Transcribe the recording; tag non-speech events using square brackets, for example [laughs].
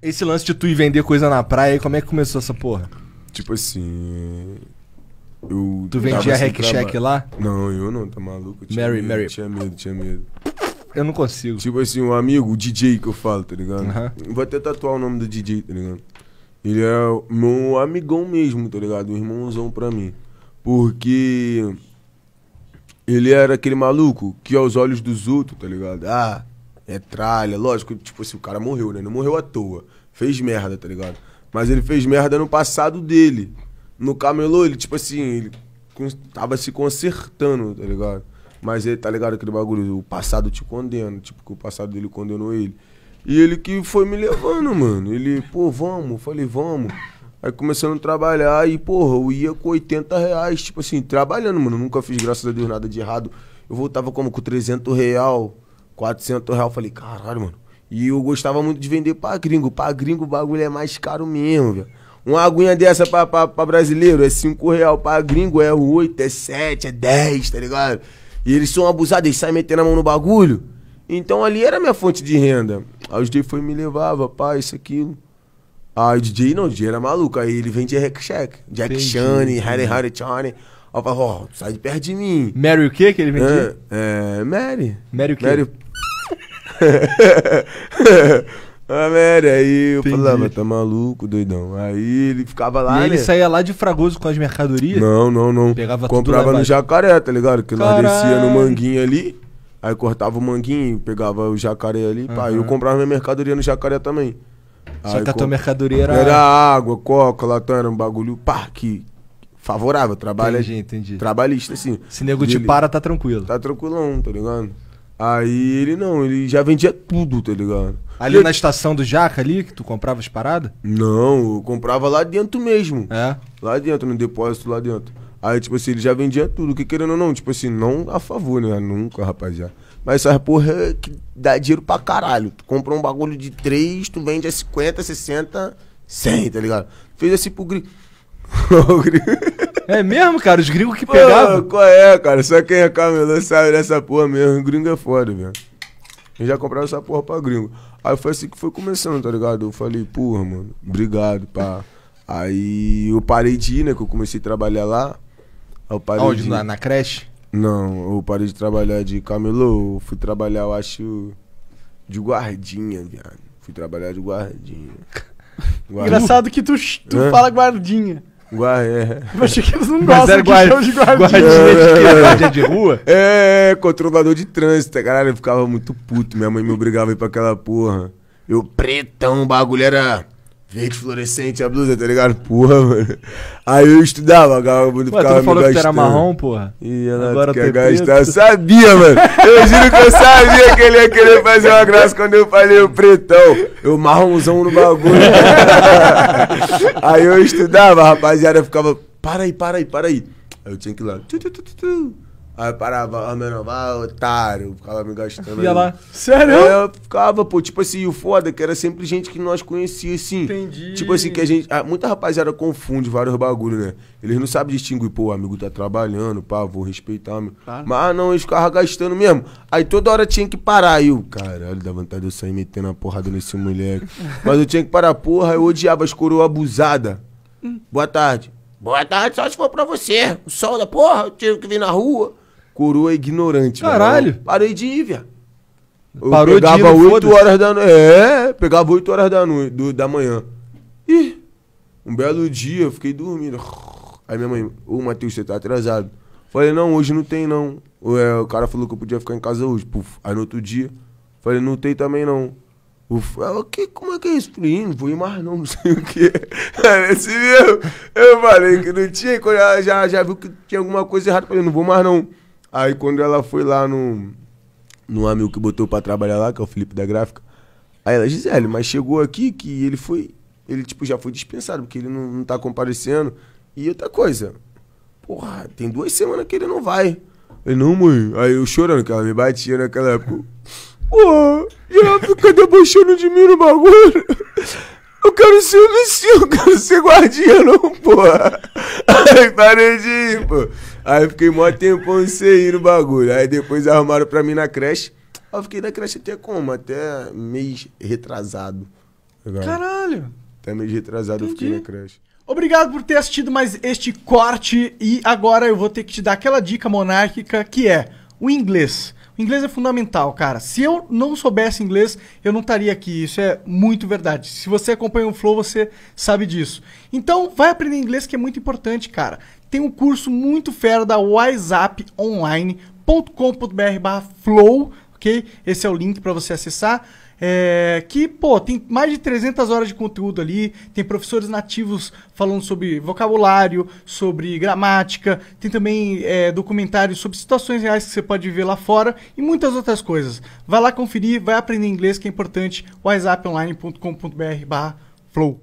Esse lance de tu ir vender coisa na praia, como é que começou essa porra? Tipo assim. Eu tu vendia hack check lá? Não, eu não, tá maluco? tinha Mary, medo, Mary. Tinha medo, tinha medo. Eu não consigo. Tipo assim, um amigo, o DJ que eu falo, tá ligado? Uhum. Vou até tatuar o nome do DJ, tá ligado? Ele é meu amigão mesmo, tá ligado? Um irmãozão pra mim. Porque ele era aquele maluco que aos olhos dos outros, tá ligado? Ah, é tralha. Lógico, tipo assim, o cara morreu, né? Não morreu à toa. Fez merda, tá ligado? Mas ele fez merda no passado dele. No camelô, ele, tipo assim, ele tava se consertando, tá ligado? Mas ele, tá ligado, aquele bagulho, o passado te condena, tipo, que o passado dele condenou ele. E ele que foi me levando, mano. Ele, pô, vamos, falei, vamos. Aí começando a trabalhar e, porra, eu ia com 80 reais, tipo assim, trabalhando, mano. nunca fiz, graças a Deus, nada de errado. Eu voltava como com 300 real. 400 reais. Falei, caralho, mano. E eu gostava muito de vender pra gringo. Pra gringo o bagulho é mais caro mesmo, velho. Uma aguinha dessa pra, pra, pra brasileiro é 5 real, pra gringo é 8, é 7, é 10, tá ligado? E eles são abusados, eles saem metendo a mão no bagulho. Então ali era minha fonte de renda. Aí o DJ foi me levava, pá, isso, aquilo. Aí o DJ não, o DJ era maluco. Aí ele vendia Hack Check. Jack Entendi. Harry Harry Johnny. Aí eu falava, ó, oh, sai de perto de mim. Mary o quê que ele vendia? É, é Mary. Mary o quê? Mary [laughs] Ah, merda aí eu Entendi. falava, ah, tá maluco, doidão. Aí ele ficava lá. E né? ele saía lá de Fragoso com as mercadorias? Não, não, não. Pegava Comprava tudo no jacaré, tá ligado? Que nós descia no manguinho ali, aí cortava o manguinho, pegava o jacaré ali, uhum. pá. eu comprava minha mercadoria no jacaré também. Só aí, que a tua mercadoria era. Era água, coca, latana, um bagulho, pá, que favorável, trabalha. Entendi, entendi. Trabalhista, assim. Se nego te ele... para, tá tranquilo. Tá tranquilão, tá ligado? Aí ele não, ele já vendia tudo, tá ligado? Ali na estação do Jaca ali, que tu comprava as paradas? Não, eu comprava lá dentro mesmo. É? Lá dentro, no depósito lá dentro. Aí, tipo assim, ele já vendia tudo, que querendo ou não, tipo assim, não a favor, né? Nunca, rapaziada. Mas essa porra é que dá dinheiro pra caralho. Tu compra um bagulho de 3, tu vende a 50, 60, 100, tá ligado? Fez assim pro gringo. [laughs] [laughs] É mesmo, cara? Os gringos que pegavam? Qual é, cara? Só quem é camelô sabe dessa porra mesmo. O gringo é foda, velho. E já compraram essa porra pra gringo. Aí foi assim que foi começando, tá ligado? Eu falei, porra, mano, obrigado, pá. Aí eu parei de ir, né? Que eu comecei a trabalhar lá. Eu parei Onde? De... Na, na creche? Não, eu parei de trabalhar de camelô. Eu fui trabalhar, eu acho, de guardinha, viado. Fui trabalhar de guardinha. [laughs] Engraçado que tu, tu fala guardinha. Guaré. Mas eles não gostam de guarda, de guardinha. Guardinha de, rua? [laughs] É, controlador de trânsito. Caralho, eu ficava muito puto. Minha mãe me obrigava a ir pra aquela porra. Eu pretão, o bagulho era verde fluorescente, a blusa, tá ligado? Porra, mano. Aí eu estudava, galera ficava me falou gastando. que era marrom, porra. E ela Agora quer é gastar. Eu sabia, mano. Eu juro que eu sabia que ele ia querer fazer uma graça quando eu falei o pretão. Eu marronzão no bagulho. [laughs] aí eu estudava, a rapaziada ficava, para aí, para aí, para aí. Aí eu tinha que ir lá. Tu, tu, tu, Aí eu parava, ah, meu nome, ah, otário, ficava me gastando. Ia lá. Sério? Aí eu ficava, pô, tipo assim, o foda é que era sempre gente que nós conhecia, assim. Entendi. Tipo assim, que a gente. Ah, muita rapaziada confunde vários bagulhos, né? Eles não sabem distinguir, pô, o amigo tá trabalhando, pá, vou respeitar, amigo. Claro. Mas ah, não, eles ficavam gastando mesmo. Aí toda hora tinha que parar. Aí eu, caralho, dá vontade de eu sair metendo a porrada nesse moleque. [laughs] Mas eu tinha que parar, porra, eu odiava as coroas abusadas. Hum. Boa tarde. Boa tarde, só se for pra você. O sol da porra, eu tive que vir na rua. Coroa ignorante, Caralho. Mano. Parei de ir, viado. Eu Parou pegava de ir, 8 horas da noite. É, pegava 8 horas da noite, do, da manhã. Ih, um belo dia, eu fiquei dormindo. Aí minha mãe, ô Matheus, você tá atrasado. Falei, não, hoje não tem não. O, é, cara falou que eu podia ficar em casa hoje. Puf. Aí no outro dia, falei, não tem também não. Uf, ela, que, como é que é isso? não vou ir mais não, [laughs] não sei o que. É esse assim mesmo. Eu falei que não tinha, quando ela já, já viu que tinha alguma coisa errada, falei, não vou mais não. Aí quando ela foi lá no, no amigo que botou pra trabalhar lá, que é o Felipe da Gráfica, aí ela, Gisele, mas chegou aqui que ele foi. Ele, tipo, já foi dispensado, porque ele não, não tá comparecendo. E outra coisa, porra, tem duas semanas que ele não vai. Ele, não, mãe. Aí eu chorando, que ela me batia naquela época. Porra, e ela fica debochando de mim no bagulho. Eu quero ser o eu quero ser guardião, não, porra. Aí parei de ir, pô. Aí eu fiquei mó tempão sem ir no bagulho. Aí depois arrumaram pra mim na creche. Aí eu fiquei na creche até como? Até mês retrasado. Caralho! Até mês retrasado Entendi. eu fiquei na creche. Obrigado por ter assistido mais este corte. E agora eu vou ter que te dar aquela dica monárquica que é o inglês. O inglês é fundamental, cara. Se eu não soubesse inglês, eu não estaria aqui. Isso é muito verdade. Se você acompanha o Flow, você sabe disso. Então, vai aprender inglês que é muito importante, cara tem um curso muito fera da whatsapponline.com.br flow, ok? Esse é o link para você acessar. É, que, pô, tem mais de 300 horas de conteúdo ali, tem professores nativos falando sobre vocabulário, sobre gramática, tem também é, documentários sobre situações reais que você pode ver lá fora e muitas outras coisas. Vai lá conferir, vai aprender inglês que é importante, whatsapponline.com.br flow.